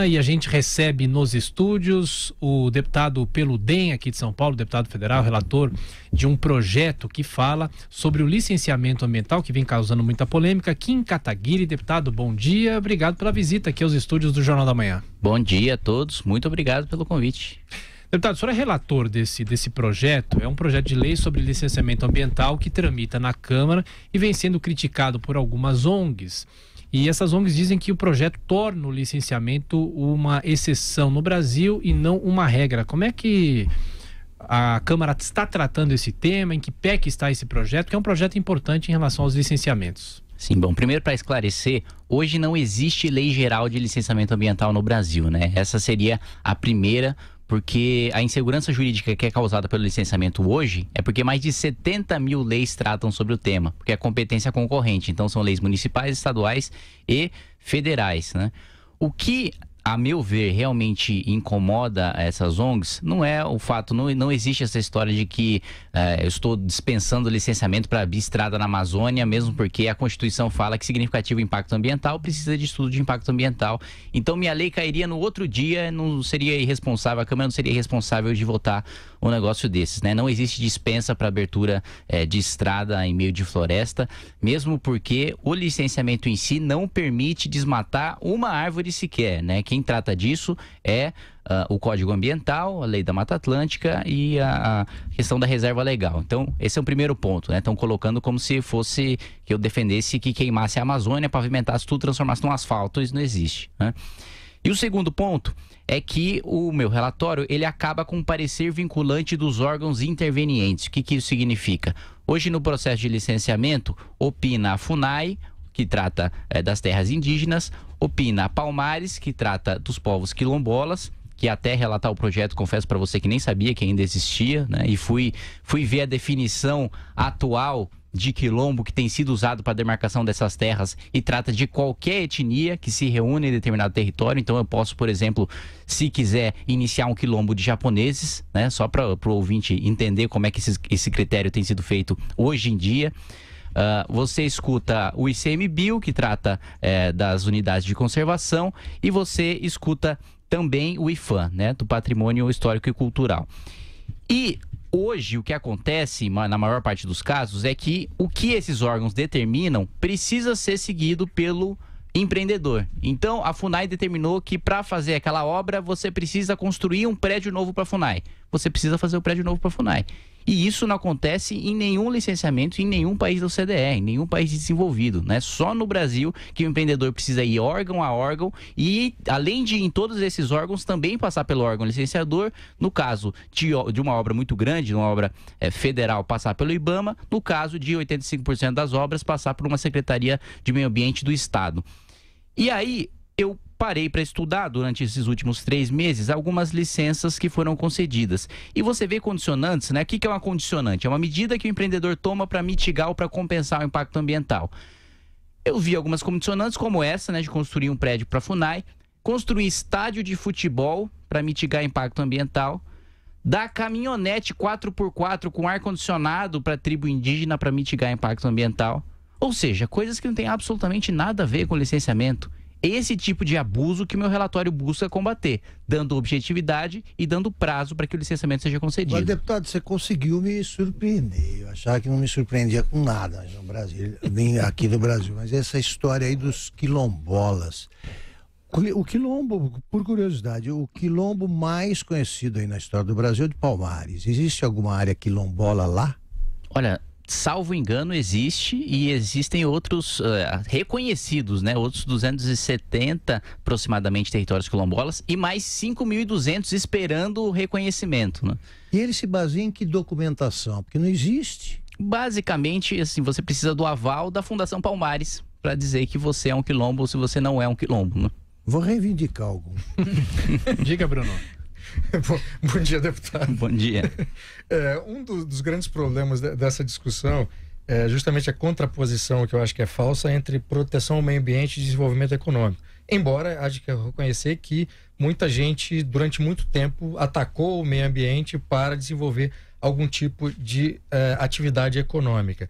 E a gente recebe nos estúdios o deputado pelo DEM aqui de São Paulo, deputado federal, relator de um projeto que fala sobre o licenciamento ambiental que vem causando muita polêmica. Kim Kataguiri, deputado, bom dia. Obrigado pela visita aqui aos estúdios do Jornal da Manhã. Bom dia a todos. Muito obrigado pelo convite. Deputado, o senhor é relator desse, desse projeto. É um projeto de lei sobre licenciamento ambiental que tramita na Câmara e vem sendo criticado por algumas ONGs. E essas ONGs dizem que o projeto torna o licenciamento uma exceção no Brasil e não uma regra. Como é que a Câmara está tratando esse tema? Em que pé que está esse projeto? Que é um projeto importante em relação aos licenciamentos. Sim, bom, primeiro para esclarecer, hoje não existe lei geral de licenciamento ambiental no Brasil, né? Essa seria a primeira porque a insegurança jurídica que é causada pelo licenciamento hoje é porque mais de 70 mil leis tratam sobre o tema, porque é competência concorrente. Então, são leis municipais, estaduais e federais, né? O que a meu ver, realmente incomoda essas ONGs não é o fato, não, não existe essa história de que é, eu estou dispensando licenciamento para abrir estrada na Amazônia, mesmo porque a Constituição fala que significativo impacto ambiental precisa de estudo de impacto ambiental. Então, minha lei cairia no outro dia, não seria irresponsável, a Câmara não seria irresponsável de votar um negócio desses, né? Não existe dispensa para abertura é, de estrada em meio de floresta, mesmo porque o licenciamento em si não permite desmatar uma árvore sequer, né? Quem trata disso é Uh, o Código Ambiental, a Lei da Mata Atlântica e a, a, questão da reserva legal. Então, esse é o primeiro ponto, né? Estão colocando como se fosse que eu defendesse que queimasse a Amazônia, pavimentasse tudo, transformasse num asfalto. Isso não existe, né? E o segundo ponto é que o meu relatório, ele acaba com o parecer vinculante dos órgãos intervenientes. O que, que isso significa? Hoje, no processo de licenciamento, opina a FUNAI, que trata é, das terras indígenas, opina Palmares, que trata dos povos quilombolas, que até relatar o projeto, confesso para você que nem sabia que ainda existia, né? E fui, fui ver a definição atual de quilombo que tem sido usado para demarcação dessas terras e trata de qualquer etnia que se reúne em determinado território. Então eu posso, por exemplo, se quiser iniciar um quilombo de japoneses, né? Só para o ouvinte entender como é que esse, esse critério tem sido feito hoje em dia. Uh, você escuta o ICMBio, que trata eh, das unidades de conservação, e você escuta também o IFAM, né, do Patrimônio Histórico e Cultural. E hoje o que acontece, na maior parte dos casos, é que o que esses órgãos determinam precisa ser seguido pelo empreendedor. Então, a Funai determinou que para fazer aquela obra, você precisa construir um prédio novo para a Funai. Você precisa fazer o um prédio novo para a Funai. E isso não acontece em nenhum licenciamento em nenhum país do CDR, em nenhum país desenvolvido, né? Só no Brasil que o empreendedor precisa ir órgão a órgão e, além de ir em todos esses órgãos, também passar pelo órgão licenciador. No caso de, de uma obra muito grande, uma obra é, federal, passar pelo IBAMA. No caso de 85% das obras, passar por uma Secretaria de Meio Ambiente do Estado. E aí, eu parei para estudar durante esses últimos três meses algumas licenças que foram concedidas. E você vê condicionantes, né? O que é uma condicionante? É uma medida que o empreendedor toma para mitigar ou para compensar o impacto ambiental. Eu vi algumas condicionantes como essa, né? De construir um prédio para FUNAI, construir estádio de futebol para mitigar impacto ambiental, dar caminhonete 4x4 com ar-condicionado para tribo indígena para mitigar impacto ambiental. Ou seja, coisas que não têm absolutamente nada a ver com licenciamento esse tipo de abuso que meu relatório busca combater, dando objetividade e dando prazo para que o licenciamento seja concedido. Mas, deputado, você conseguiu me surpreender. Eu achava que não me surpreendia com nada no Brasil, nem aqui no Brasil. Mas essa história aí dos quilombolas. O quilombo, por curiosidade, o quilombo mais conhecido aí na história do Brasil é de Palmares. Existe alguma área quilombola lá? Olha, salvo engano, existe e existem outros uh, reconhecidos, né? Outros 270 aproximadamente territórios quilombolas e mais 5.200 esperando o reconhecimento, né? E ele se baseia em que documentação? Porque não existe. Basicamente, assim, você precisa do aval da Fundação Palmares para dizer que você é um quilombo ou se você não é um quilombo, né? Vou reivindicar algo. Diga, Bruno. Bom, dia, deputado. Bom dia. É, um do, dos grandes problemas de, dessa discussão é justamente a contraposição, que eu acho que é falsa, entre proteção ao meio ambiente e desenvolvimento econômico. Embora há que reconhecer que muita gente, durante muito tempo, atacou o meio ambiente para desenvolver algum tipo de é, atividade econômica.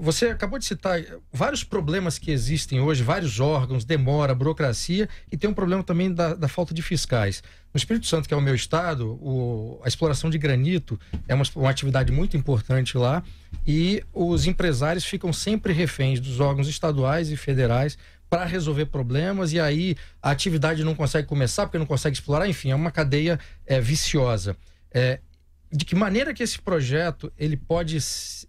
Você acabou de citar eh, vários problemas que existem hoje, vários órgãos, demora, burocracia, e tem um problema também da, da falta de fiscais. No Espírito Santo, que é o meu estado, o, a exploração de granito é uma, uma, atividade muito importante lá, e os empresários ficam sempre reféns dos órgãos estaduais e federais para resolver problemas, e aí a atividade não consegue começar porque não consegue explorar, enfim, é uma cadeia é, viciosa. É, de que maneira que esse projeto ele pode,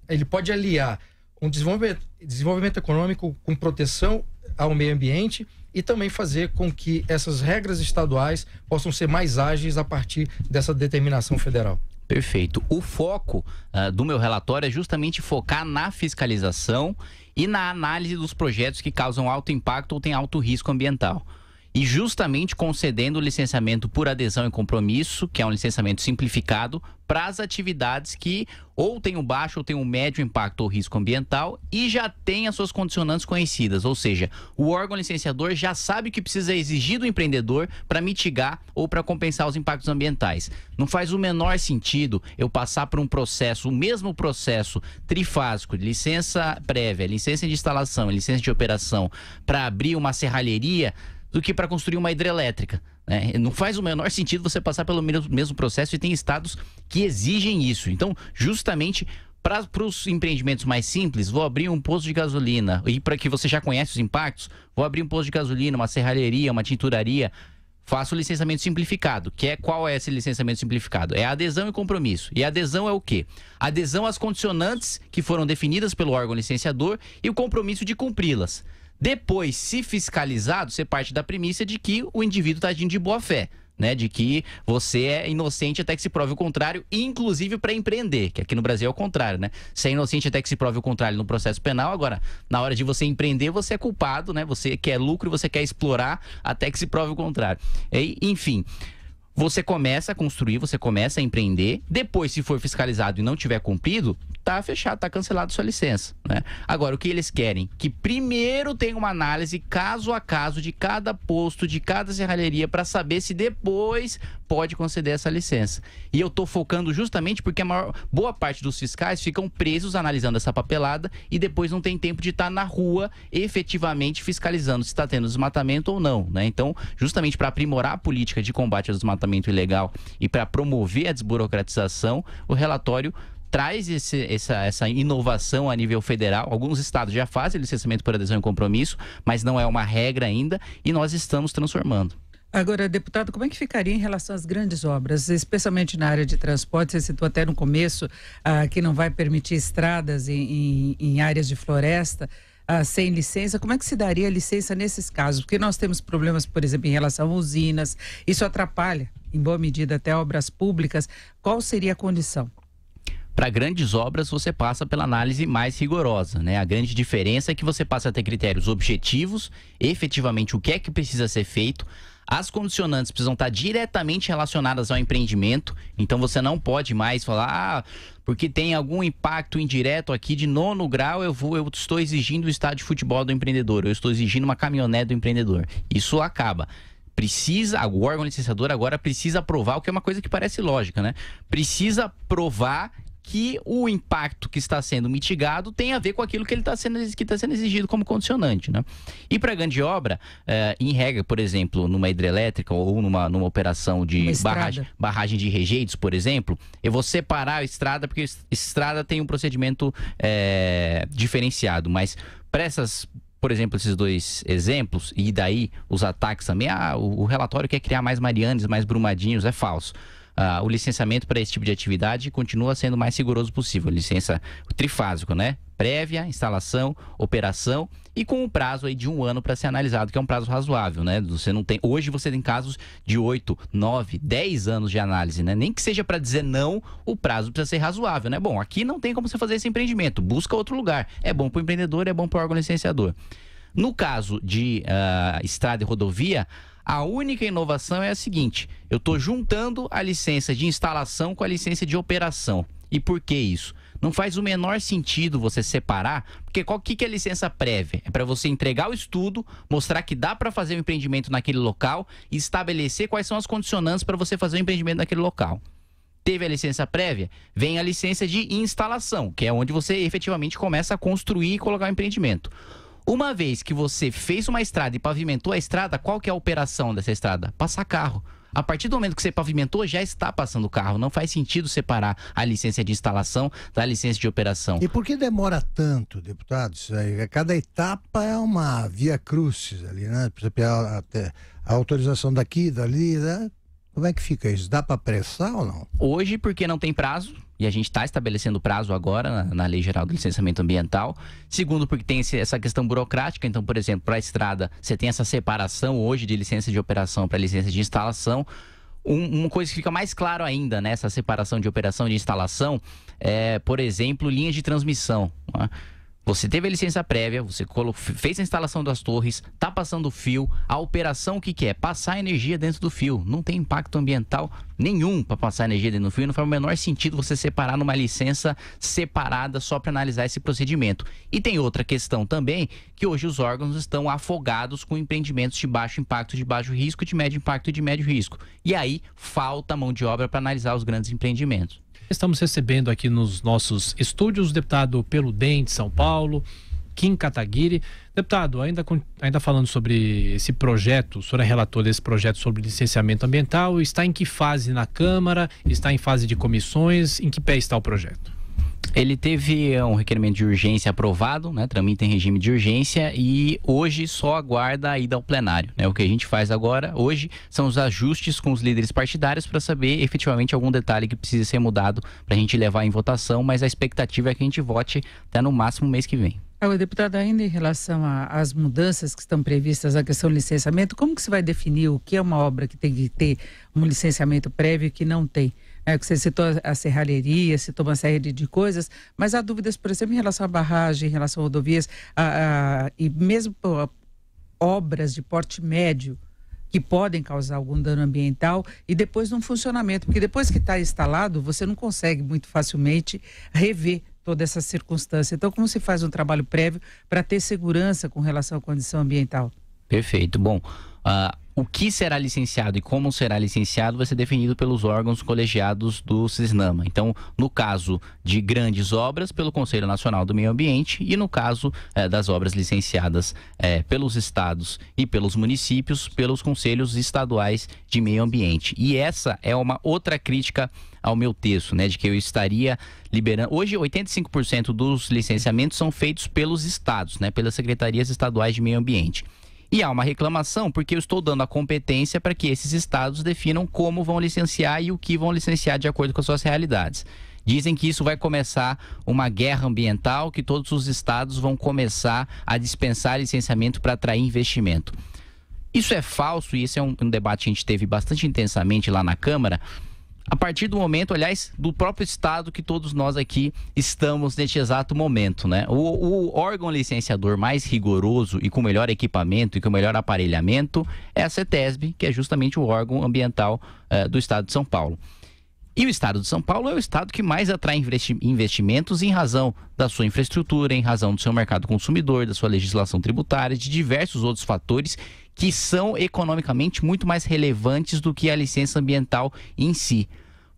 ele pode aliar um desenvolvimento, desenvolvimento econômico com proteção ao meio ambiente e também fazer com que essas regras estaduais possam ser mais ágeis a partir dessa determinação federal. Perfeito. O foco uh, do meu relatório é justamente focar na fiscalização e na análise dos projetos que causam alto impacto ou têm alto risco ambiental e justamente concedendo o licenciamento por adesão e compromisso, que é um licenciamento simplificado, para as atividades que ou têm um baixo ou têm um médio impacto ou risco ambiental e já têm as suas condicionantes conhecidas. Ou seja, o órgão licenciador já sabe o que precisa exigir do empreendedor para mitigar ou para compensar os impactos ambientais. Não faz o menor sentido eu passar por um processo, o mesmo processo trifásico de licença prévia, licença de instalação, licença de operação, para abrir uma serralheria do que para construir uma hidrelétrica. Né? Não faz o menor sentido você passar pelo mesmo processo e tem estados que exigem isso. Então, justamente para, os empreendimentos mais simples, vou abrir um posto de gasolina. E para que você já conhece os impactos, vou abrir um posto de gasolina, uma serralheria, uma tinturaria. Faço o licenciamento simplificado, que é qual é esse licenciamento simplificado? É adesão e compromisso. E adesão é o quê? Adesão às condicionantes que foram definidas pelo órgão licenciador e o compromisso de cumpri-las. Depois, se fiscalizado, você parte da premissa de que o indivíduo está agindo de boa fé. Né, de que você é inocente até que se prove o contrário, inclusive para empreender, que aqui no Brasil é o contrário, né? Você é inocente até que se prove o contrário no processo penal, agora, na hora de você empreender, você é culpado, né? Você quer lucro, você quer explorar até que se prove o contrário. E, enfim, você começa a construir, você começa a empreender, depois, se for fiscalizado e não tiver cumprido, tá fechado, tá cancelado sua licença, né? Agora, o que eles querem? Que primeiro tenha uma análise caso a caso de cada posto, de cada serralheria, para saber se depois pode conceder essa licença. E eu tô focando justamente porque a maior, boa parte dos fiscais ficam presos analisando essa papelada e depois não tem tempo de estar tá na rua efetivamente fiscalizando se está tendo desmatamento ou não, né? Então, justamente para aprimorar a política de combate ao desmatamento ilegal e para promover a desburocratização, o relatório traz esse, essa, essa inovação a nível federal. Alguns estados já fazem licenciamento por adesão e compromisso, mas não é uma regra ainda e nós estamos transformando. Agora, deputado, como é que ficaria em relação às grandes obras, especialmente na área de transporte? Você citou até no começo ah, que não vai permitir estradas em, em, em áreas de floresta. Ah, sem licença, como é que se daria a licença nesses casos? Porque nós temos problemas, por exemplo, em relação a usinas, isso atrapalha, em boa medida, até obras públicas. Qual seria a condição? Para grandes obras, você passa pela análise mais rigorosa. Né? A grande diferença é que você passa a ter critérios objetivos, efetivamente o que é que precisa ser feito. As condicionantes precisam estar diretamente relacionadas ao empreendimento, então você não pode mais falar, ah, porque tem algum impacto indireto aqui de nono grau, eu vou, eu estou exigindo o estádio de futebol do empreendedor, eu estou exigindo uma caminhonete do empreendedor. Isso acaba precisa, o órgão licenciador agora precisa provar, o que é uma coisa que parece lógica, né? Precisa provar que o impacto que está sendo mitigado tem a ver com aquilo que ele está sendo, que tá sendo exigido como condicionante. Né? E para grande obra, eh, em regra, por exemplo, numa hidrelétrica ou numa, numa operação de barragem, barragem de rejeitos, por exemplo, eu vou separar a estrada, porque a estrada tem um procedimento eh, diferenciado, mas para essas por exemplo, esses dois exemplos, e daí os ataques também, ah, o, relatório quer criar mais Marianes, mais Brumadinhos, é falso ah, o licenciamento para esse tipo de atividade continua sendo o mais rigoroso possível. Licença trifásico, né? Prévia, instalação, operação e com um prazo aí de um ano para ser analisado, que é um prazo razoável, né? Você não tem. Hoje você tem casos de 8, 9, 10 anos de análise, né? Nem que seja para dizer não, o prazo precisa ser razoável, né? Bom, aqui não tem como você fazer esse empreendimento. Busca outro lugar. É bom para o empreendedor, é bom para o órgão licenciador. No caso de uh, estrada e rodovia, a única inovação é a seguinte: eu estou juntando a licença de instalação com a licença de operação. E por que isso? Não faz o menor sentido você separar, porque qual que, é a licença prévia? É para você entregar o estudo, mostrar que dá para fazer o um empreendimento naquele local e estabelecer quais são as condicionantes para você fazer o um empreendimento naquele local. Teve a licença prévia? Vem a licença de instalação, que é onde você efetivamente começa a construir e colocar o empreendimento. Uma vez que você fez uma estrada e pavimentou a estrada, qual que é a operação dessa estrada? Passar carro. A partir do momento que você pavimentou, já está passando carro. Não faz sentido separar a licença de instalação da licença de operação. E por que demora tanto, deputado? Isso é, aí, é, cada etapa é uma via crucis ali, né? Por exemplo, é a, a, a autorização daqui, dali, né? Como é que fica isso? Dá para apressar ou não? Hoje, porque não tem prazo, e a gente está estabelecendo prazo agora na, na, Lei Geral do Licenciamento Ambiental. Segundo, porque tem esse, essa questão burocrática. Então, por exemplo, para a estrada, você tem essa separação hoje de licença de operação para licença de instalação. Um, uma coisa que fica mais claro ainda nessa né, separação de operação e de instalação é, por exemplo, linhas de transmissão. Né? Você teve a licença prévia, você fez a instalação das torres, está passando o fio, a operação o que, que é? Passar energia dentro do fio. Não tem impacto ambiental nenhum para passar energia dentro do fio, não faz o menor sentido você separar numa licença separada só para analisar esse procedimento. E tem outra questão também, que hoje os órgãos estão afogados com empreendimentos de baixo impacto, de baixo risco, de médio impacto e de médio risco. E aí falta mão de obra para analisar os grandes empreendimentos. Estamos recebendo aqui nos nossos estúdios o deputado de São Paulo, Kim Kataguiri. Deputado, ainda, ainda falando sobre esse projeto, o senhor é relator desse projeto sobre licenciamento ambiental, está em que fase na Câmara, está em fase de comissões, em que pé está o projeto? Ele teve é, um requerimento de urgência aprovado, né? Tramita em regime de urgência e hoje só aguarda a ida ao plenário. Né? O que a gente faz agora hoje são os ajustes com os líderes partidários para saber efetivamente algum detalhe que precisa ser mudado para a gente levar em votação, mas a expectativa é que a gente vote até no máximo mês que vem. Agora, é, deputado, ainda em relação às mudanças que estão previstas na questão do licenciamento, como que se vai definir o que é uma obra que tem que ter um licenciamento prévio e que não tem? É, que você citou a serralheria, citou uma série de, coisas, mas há dúvidas, por exemplo, em relação à barragem, em relação a rodovias, a, a, e mesmo a, obras de porte médio que podem causar algum dano ambiental e depois no funcionamento, porque depois que está instalado, você não consegue muito facilmente rever toda essa circunstância. Então, como se faz um trabalho prévio para ter segurança com relação à condição ambiental? Perfeito. Bom, a ah, o que será licenciado e como será licenciado vai ser definido pelos órgãos colegiados do Cisnama. Então, no caso de grandes obras, pelo Conselho Nacional do Meio Ambiente, e no caso eh, das obras licenciadas eh, pelos estados e pelos municípios, pelos conselhos estaduais de meio ambiente. E essa é uma outra crítica ao meu texto, né, de que eu estaria liberando. Hoje, 85% dos licenciamentos são feitos pelos estados, né, pelas secretarias estaduais de meio ambiente. E há uma reclamação porque eu estou dando a competência para que esses estados definam como vão licenciar e o que vão licenciar de acordo com as suas realidades. Dizem que isso vai começar uma guerra ambiental, que todos os estados vão começar a dispensar licenciamento para atrair investimento. Isso é falso e esse é um, um debate que a gente teve bastante intensamente lá na Câmara a partir do momento, aliás, do próprio Estado que todos nós aqui estamos neste exato momento. Né? O, o órgão licenciador mais rigoroso e com melhor equipamento e com melhor aparelhamento é a CETESB, que é justamente o órgão ambiental eh, do Estado de São Paulo. E o estado de São Paulo é o estado que mais atrai investimentos em razão da sua infraestrutura, em razão do seu mercado consumidor, da sua legislação tributária, de diversos outros fatores que são economicamente muito mais relevantes do que a licença ambiental em si.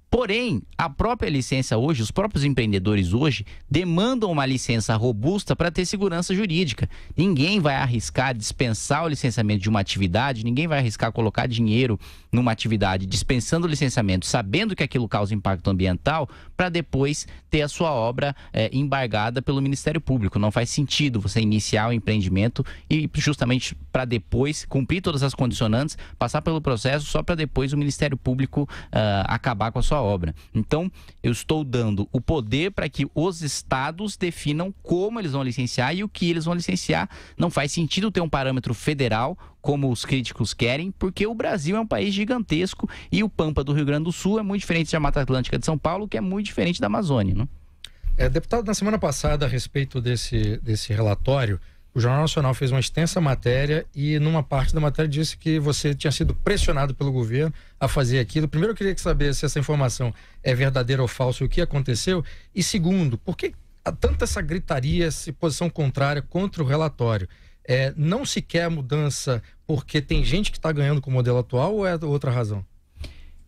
Porém, a própria licença hoje, os próprios empreendedores hoje demandam uma licença robusta para ter segurança jurídica. Ninguém vai arriscar dispensar o licenciamento de uma atividade, ninguém vai arriscar colocar dinheiro numa atividade dispensando o licenciamento, sabendo que aquilo causa impacto ambiental, para depois ter a sua obra é, embargada pelo Ministério Público. Não faz sentido você iniciar o empreendimento e justamente para depois cumprir todas as condicionantes, passar pelo processo só para depois o Ministério Público uh, acabar com a sua obra. Então, eu estou dando o poder para que os estados definam como eles vão licenciar e o que eles vão licenciar. Não faz sentido ter um parâmetro federal como os críticos querem, porque o Brasil é um país gigantesco e o Pampa do Rio Grande do Sul é muito diferente da Mata Atlântica de São Paulo, que é muito diferente da Amazônia. Né? É, deputado, na semana passada, a respeito desse, desse relatório, o Jornal Nacional fez uma extensa matéria e numa parte da matéria disse que você tinha sido pressionado pelo governo a fazer aquilo. Primeiro, eu queria saber se essa informação é verdadeira ou falsa, e o que aconteceu. E segundo, por que há tanta essa gritaria, essa posição contrária contra o relatório? É, não se quer mudança porque tem gente que está ganhando com o modelo atual ou é outra razão?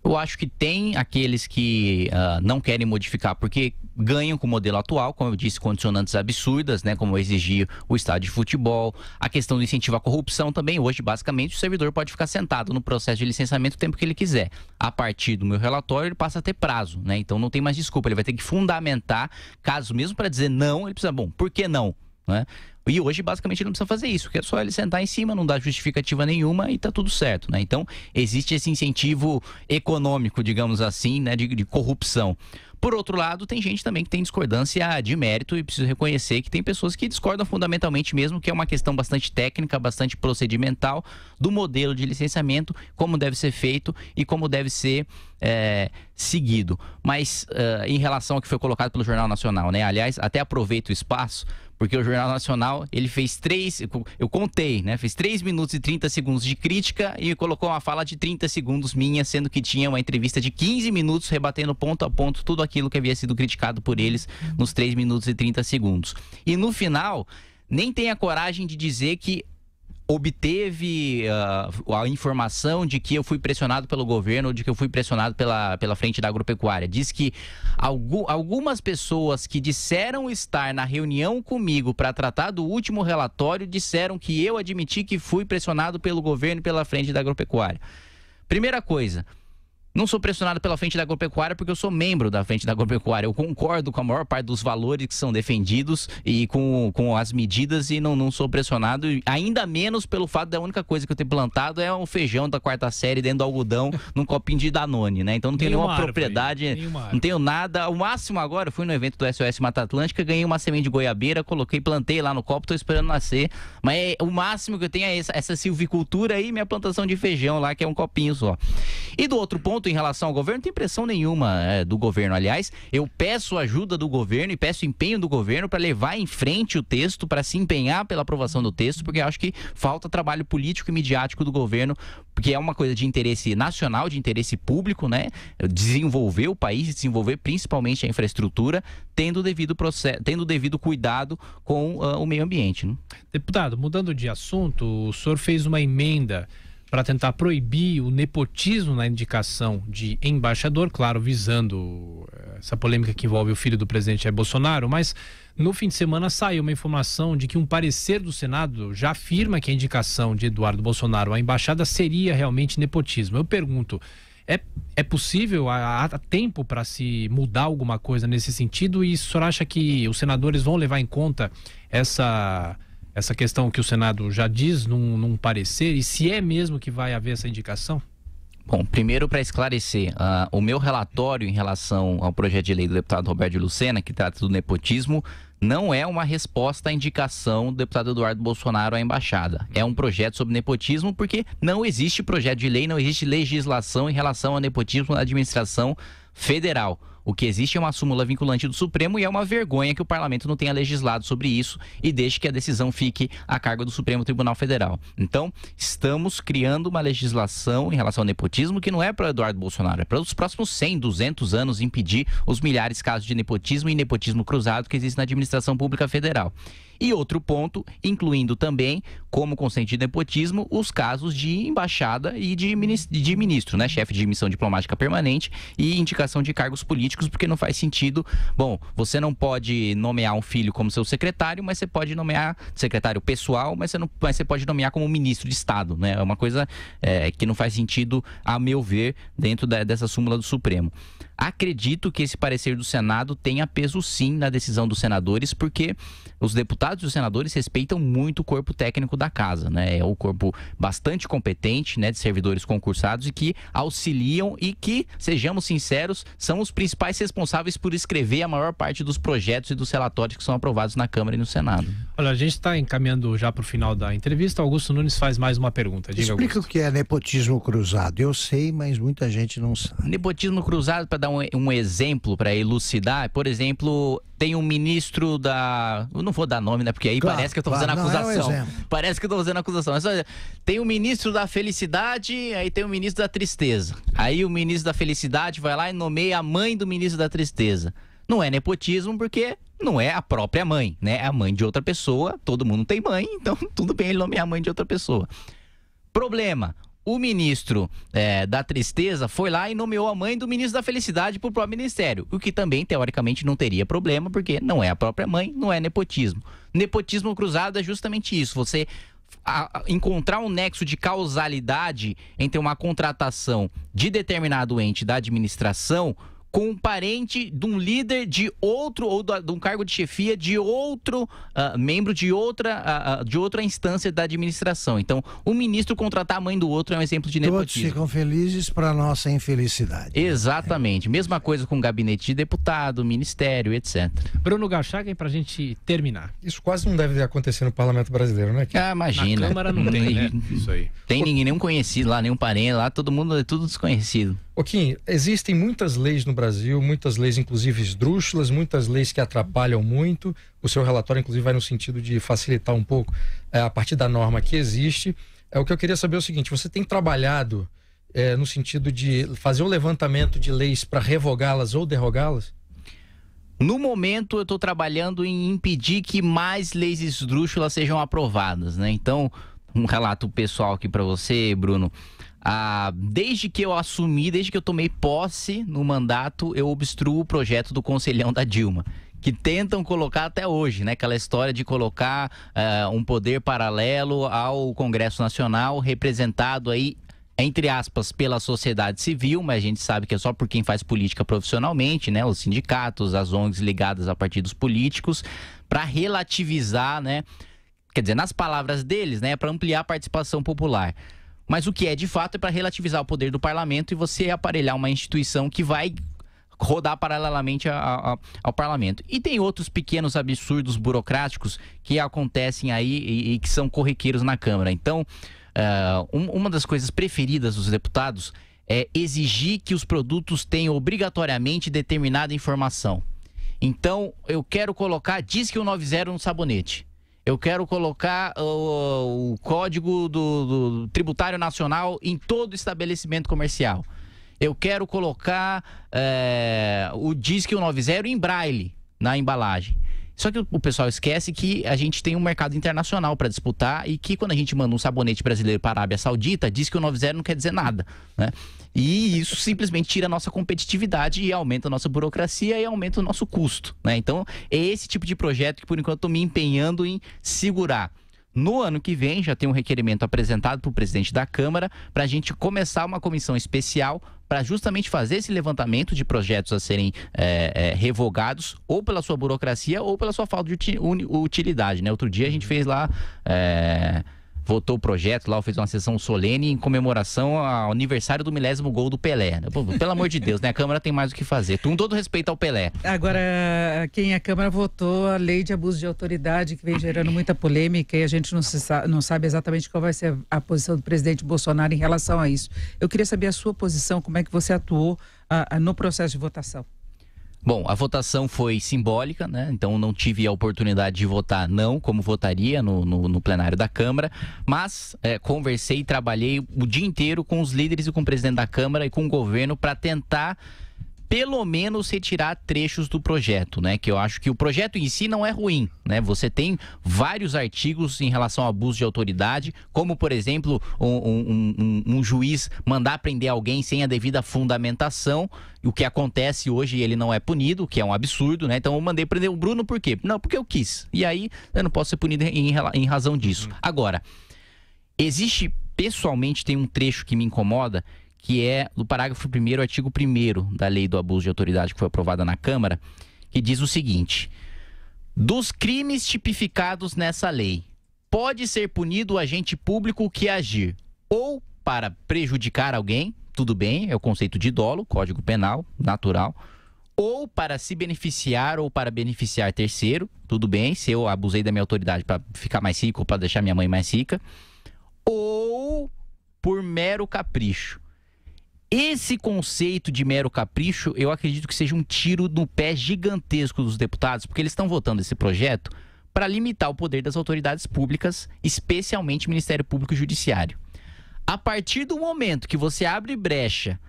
Eu acho que tem aqueles que uh, não querem modificar porque ganham com o modelo atual, como eu disse, condicionantes absurdas, né? Como exigir o estádio de futebol, a questão do incentivo à corrupção também. Hoje, basicamente, o servidor pode ficar sentado no processo de licenciamento o tempo que ele quiser. A partir do meu relatório, ele passa a ter prazo, né? Então não tem mais desculpa, ele vai ter que fundamentar, caso mesmo para dizer não, ele precisa, bom, por que não? Né? E hoje, basicamente, ele não precisa fazer isso, que é só ele sentar em cima, não dá justificativa nenhuma e tá tudo certo, né? Então, existe esse incentivo econômico, digamos assim, né, de, de corrupção. Por outro lado, tem gente também que tem discordância de mérito e preciso reconhecer que tem pessoas que discordam fundamentalmente mesmo, que é uma questão bastante técnica, bastante procedimental do modelo de licenciamento, como deve ser feito e como deve ser é, seguido. Mas uh, em relação ao que foi colocado pelo Jornal Nacional, né? Aliás, até aproveito o espaço porque o Jornal Nacional, ele fez três, eu contei, né? Fez três minutos e 30 segundos de crítica e colocou uma fala de 30 segundos minha, sendo que tinha uma entrevista de 15 minutos rebatendo ponto a ponto tudo aquilo aquilo que havia sido criticado por eles nos 3 minutos e 30 segundos. E no final, nem tem a coragem de dizer que obteve uh, a informação de que eu fui pressionado pelo governo ou de que eu fui pressionado pela, pela frente da agropecuária. Diz que algu algumas pessoas que disseram estar na reunião comigo para tratar do último relatório disseram que eu admiti que fui pressionado pelo governo e pela frente da agropecuária. Primeira coisa. Não sou pressionado pela frente da agropecuária porque eu sou membro da frente da agropecuária. Eu concordo com a maior parte dos valores que são defendidos e com, com as medidas e não, não sou pressionado. Ainda menos pelo fato da única coisa que eu ter plantado é um feijão da quarta série dentro do algodão num copinho de Danone, né? Então não tenho nenhuma, nenhuma propriedade, nenhuma não tenho nada. O máximo agora, eu fui no evento do SOS Mata Atlântica, ganhei uma semente de goiabeira, coloquei, plantei lá no copo, tô esperando nascer. Mas é, o máximo que eu tenho é essa, essa silvicultura e minha plantação de feijão lá, que é um copinho só. E do outro ponto, em relação ao governo, não tem pressão nenhuma é, do governo. Aliás, eu peço ajuda do governo e peço empenho do governo para levar em frente o texto, para se empenhar pela aprovação do texto, porque acho que falta trabalho político e midiático do governo, porque é uma coisa de interesse nacional, de interesse público, né? Desenvolver o país, desenvolver principalmente a infraestrutura, tendo o devido, processo, tendo o devido cuidado com uh, o meio ambiente. Né? Deputado, mudando de assunto, o senhor fez uma emenda para tentar proibir o nepotismo na indicação de embaixador, claro, visando eh, essa polêmica que envolve o filho do presidente Jair Bolsonaro, mas no fim de semana saiu uma informação de que um parecer do Senado já afirma que a indicação de Eduardo Bolsonaro à embaixada seria realmente nepotismo. Eu pergunto, é, é possível, há, há tempo para se mudar alguma coisa nesse sentido e o senhor acha que os senadores vão levar em conta essa essa questão que o Senado já diz num, num parecer e se é mesmo que vai haver essa indicação? Bom, primeiro para esclarecer, uh, o meu relatório em relação ao projeto de lei do deputado Roberto Lucena, que trata do nepotismo, não é uma resposta à indicação do deputado Eduardo Bolsonaro à embaixada. É um projeto sobre nepotismo porque não existe projeto de lei, não existe legislação em relação ao nepotismo na administração federal. O que existe é uma súmula vinculante do Supremo e é uma vergonha que o parlamento não tenha legislado sobre isso e deixe que a decisão fique a cargo do Supremo Tribunal Federal. Então, estamos criando uma legislação em relação ao nepotismo que não é para Eduardo Bolsonaro, é para os próximos 100, 200 anos impedir os milhares de casos de nepotismo e nepotismo cruzado que existem na administração pública federal. E outro ponto, incluindo também, como consentido de nepotismo, os casos de embaixada e de ministro, de ministro né? Chefe de missão diplomática permanente e indicação de cargos políticos, porque não faz sentido. Bom, você não pode nomear um filho como seu secretário, mas você pode nomear secretário pessoal, mas você, não, mas você pode nomear como ministro de Estado, né? É uma coisa é, que não faz sentido, a meu ver, dentro da, dessa súmula do Supremo. Acredito que esse parecer do Senado tenha peso sim na decisão dos senadores, porque os deputados e os senadores respeitam muito o corpo técnico da casa, né? É um corpo bastante competente, né, de servidores concursados e que auxiliam e que, sejamos sinceros, são os principais responsáveis por escrever a maior parte dos projetos e dos relatórios que são aprovados na Câmara e no Senado. Olha, a gente está encaminhando já para o final da entrevista. Augusto Nunes faz mais uma pergunta. Diga, Explica Augusto. o que é nepotismo cruzado. Eu sei, mas muita gente não sabe. Nepotismo cruzado, para dar um, um exemplo para elucidar, por exemplo, tem um ministro da. Eu não vou dar nome, né? Porque aí claro, parece que eu tô claro, fazendo acusação. É um parece que eu tô fazendo acusação. Mas, é olha, tem o um ministro da felicidade, aí tem o um ministro da tristeza. Aí o ministro da felicidade vai lá e nomeia a mãe do ministro da tristeza. Não é nepotismo, porque não é a própria mãe, né? É a mãe de outra pessoa. Todo mundo tem mãe, então tudo bem ele nomear a mãe de outra pessoa. Problema: o ministro é, da Tristeza foi lá e nomeou a mãe do ministro da Felicidade para o próprio ministério, o que também, teoricamente, não teria problema, porque não é a própria mãe, não é nepotismo. Nepotismo cruzado é justamente isso, você a, a encontrar um nexo de causalidade entre uma contratação de determinado ente da administração com um parente de um líder de outro ou de um cargo de chefia de outro uh, membro de outra uh, de outra instância da administração. Então, o um ministro contratar a mãe do outro é um exemplo de nepotismo. Todos ficam felizes para nossa infelicidade. Né? Exatamente. É. Mesma coisa com gabinete de deputado, ministério, etc. Bruno Galchagen, para a gente terminar. Isso quase não deve acontecer no Parlamento Brasileiro, né? Kim? Ah, imagina. Na Câmara não tem, né? Isso aí. Tem ninguém, nenhum conhecido lá, nenhum parente lá, todo mundo é tudo desconhecido. Ô Kim, existem muitas leis no Brasil Brasil, muitas leis, inclusive esdrúxulas, muitas leis que atrapalham muito. O seu relatório, inclusive, vai no sentido de facilitar um pouco é, a partir da norma que existe. É, o que eu queria saber é o seguinte: você tem trabalhado é, no sentido de fazer o levantamento de leis para revogá-las ou derrogá-las? No momento, eu estou trabalhando em impedir que mais leis esdrúxulas sejam aprovadas, né? Então, um relato pessoal aqui para você, Bruno. Ah, desde que eu assumi, desde que eu tomei posse no mandato, eu obstruo o projeto do Conselhão da Dilma. Que tentam colocar até hoje, né? Aquela história de colocar uh, um poder paralelo ao Congresso Nacional, representado aí entre aspas, pela sociedade civil, mas a gente sabe que é só por quem faz política profissionalmente, né? Os sindicatos, as ONGs ligadas a partidos políticos, para relativizar, né? Quer dizer, nas palavras deles, né? Para ampliar a participação popular. Mas o que é de fato é para relativizar o poder do parlamento e você aparelhar uma instituição que vai rodar paralelamente a, a, ao parlamento. E tem outros pequenos absurdos burocráticos que acontecem aí e, e que são corriqueiros na Câmara. Então, uh, um, uma das coisas preferidas dos deputados é exigir que os produtos tenham obrigatoriamente determinada informação. Então, eu quero colocar, diz que o 90 no sabonete eu quero colocar o, o código do, do tributário nacional em todo estabelecimento comercial. Eu quero colocar é, o Disque 190 em braille na embalagem. Só que o pessoal esquece que a gente tem um mercado internacional para disputar e que quando a gente manda um sabonete brasileiro para a Arábia Saudita, diz que o 90 não quer dizer nada, né? E isso simplesmente tira a nossa competitividade e aumenta a nossa burocracia e aumenta o nosso custo. Né? Então, é esse tipo de projeto que, por enquanto, estou me empenhando em segurar. No ano que vem, já tem um requerimento apresentado para o presidente da Câmara para a gente começar uma comissão especial para justamente fazer esse levantamento de projetos a serem é, é, revogados ou pela sua burocracia ou pela sua falta de utilidade. Né? Outro dia a gente fez lá. É votou o projeto lá, fez uma sessão solene em comemoração ao aniversário do milésimo gol do Pelé. Pelo amor de Deus, né? A Câmara tem mais o que fazer. Com todo respeito ao Pelé. Agora, quem é a Câmara votou a lei de abuso de autoridade, que vem gerando muita polêmica e a gente não, sa não sabe exatamente qual vai ser a, a posição do presidente Bolsonaro em relação a isso. Eu queria saber a sua posição, como é que você atuou a, ah, a, ah, no processo de votação. Bom, a votação foi simbólica, né? Então não tive a oportunidade de votar não, como votaria no, no, no plenário da Câmara, mas é, conversei e trabalhei o dia inteiro com os líderes e com o presidente da Câmara e com o governo para tentar pelo menos retirar trechos do projeto, né? Que eu acho que o projeto em si não é ruim, né? Você tem vários artigos em relação ao abuso de autoridade, como por exemplo um, um, um, um juiz mandar prender alguém sem a devida fundamentação, o que acontece hoje ele não é punido, que é um absurdo, né? Então eu mandei prender o Bruno por quê? Não, porque eu quis. E aí eu não posso ser punido em, em razão disso. Uhum. Agora, existe pessoalmente tem um trecho que me incomoda que é no parágrafo 1 artigo 1 da Lei do Abuso de Autoridade que foi aprovada na Câmara, que diz o seguinte: Dos crimes tipificados nessa lei, pode ser punido o agente público que agir ou para prejudicar alguém, tudo bem, é o conceito de dolo, Código Penal, natural, ou para se beneficiar ou para beneficiar terceiro, tudo bem, se eu abusei da minha autoridade para ficar mais rico ou para deixar minha mãe mais rica, ou por mero capricho. Esse conceito de mero capricho, eu acredito que seja um tiro no pé gigantesco dos deputados, porque eles estão votando esse projeto para limitar o poder das autoridades públicas, especialmente Ministério Público e Judiciário. A partir do momento que você abre brecha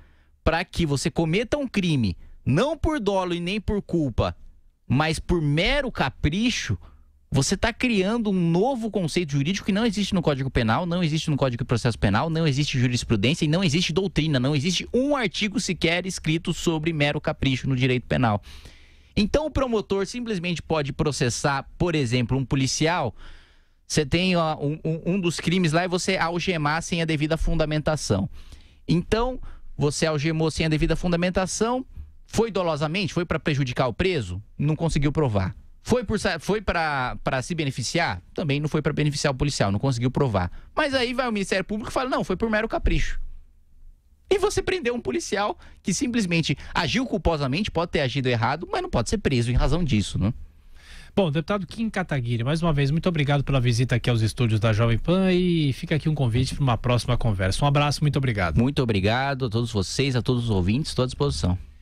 para que você cometa um crime, não por dolo e nem por culpa, mas por mero capricho, você está criando um novo conceito jurídico que não existe no Código Penal, não existe no Código de Processo Penal, não existe jurisprudência e não existe doutrina, não existe um artigo sequer escrito sobre mero capricho no direito penal. Então o promotor simplesmente pode processar, por exemplo, um policial. Você tem ó, um, um dos crimes lá e é você algemar sem a devida fundamentação. Então, você algemou sem a devida fundamentação, foi dolosamente, foi para prejudicar o preso, não conseguiu provar. Foi, foi para se beneficiar? Também não foi para beneficiar o policial, não conseguiu provar. Mas aí vai o Ministério Público e fala: não, foi por mero capricho. E você prendeu um policial que simplesmente agiu culposamente, pode ter agido errado, mas não pode ser preso em razão disso, né? Bom, deputado Kim Kataguiri, mais uma vez, muito obrigado pela visita aqui aos estúdios da Jovem Pan e fica aqui um convite para uma próxima conversa. Um abraço, muito obrigado. Muito obrigado a todos vocês, a todos os ouvintes, estou à disposição.